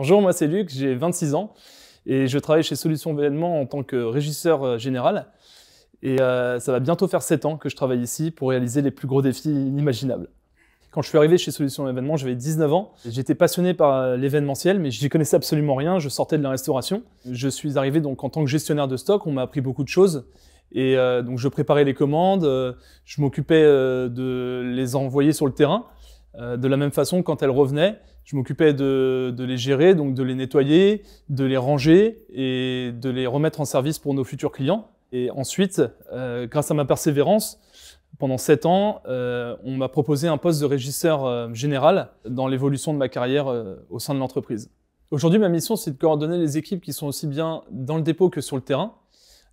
Bonjour, moi c'est Luc, j'ai 26 ans et je travaille chez Solutions Événements en tant que régisseur euh, général. Et euh, ça va bientôt faire 7 ans que je travaille ici pour réaliser les plus gros défis inimaginables. Quand je suis arrivé chez Solutions Événements, j'avais 19 ans. J'étais passionné par euh, l'événementiel, mais je n'y connaissais absolument rien. Je sortais de la restauration. Je suis arrivé donc en tant que gestionnaire de stock. On m'a appris beaucoup de choses. Et donc je préparais les commandes, je m'occupais de les envoyer sur le terrain. Euh, de la même façon, quand elles revenaient, je m'occupais de, les gérer, donc de les nettoyer, de les ranger et de les remettre en service pour nos futurs clients. Et ensuite, euh, grâce à ma persévérance, pendant sept ans, euh, on m'a proposé un poste de régisseur général dans l'évolution de ma carrière au sein de l'entreprise. Aujourd'hui, ma mission, c'est de coordonner les équipes qui sont aussi bien dans le dépôt que sur le terrain,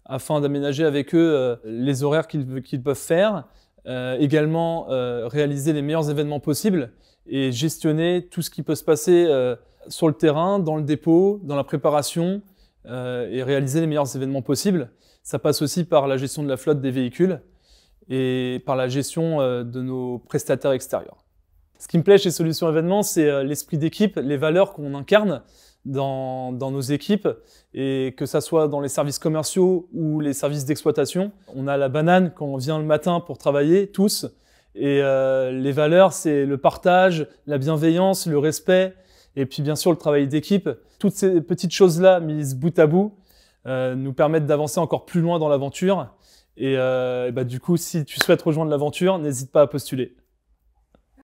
afin d'aménager avec eux les horaires qu'ils peuvent faire, euh, également euh, réaliser les meilleurs événements possibles et gestionner tout ce qui peut se passer euh, sur le terrain, dans le dépôt, dans la préparation et réaliser les meilleurs événements possibles. Ça passe aussi par la gestion de la flotte des véhicules et par la gestion de nos prestataires extérieurs. Ce qui me plaît chez Solutions Événements, c'est l'esprit d'équipe, les valeurs qu'on incarne dans, dans, nos équipes et que ça soit dans les services commerciaux ou les services d'exploitation. On a la banane quand on vient le matin pour travailler, tous. Et euh, les valeurs, c'est le partage, la bienveillance, le respect et puis bien sûr le travail d'équipe. Toutes ces petites choses-là mises bout à bout euh, nous permettent d'avancer encore plus loin dans l'aventure. Et, euh, bah, du coup, si tu souhaites rejoindre l'aventure, n'hésite pas à postuler.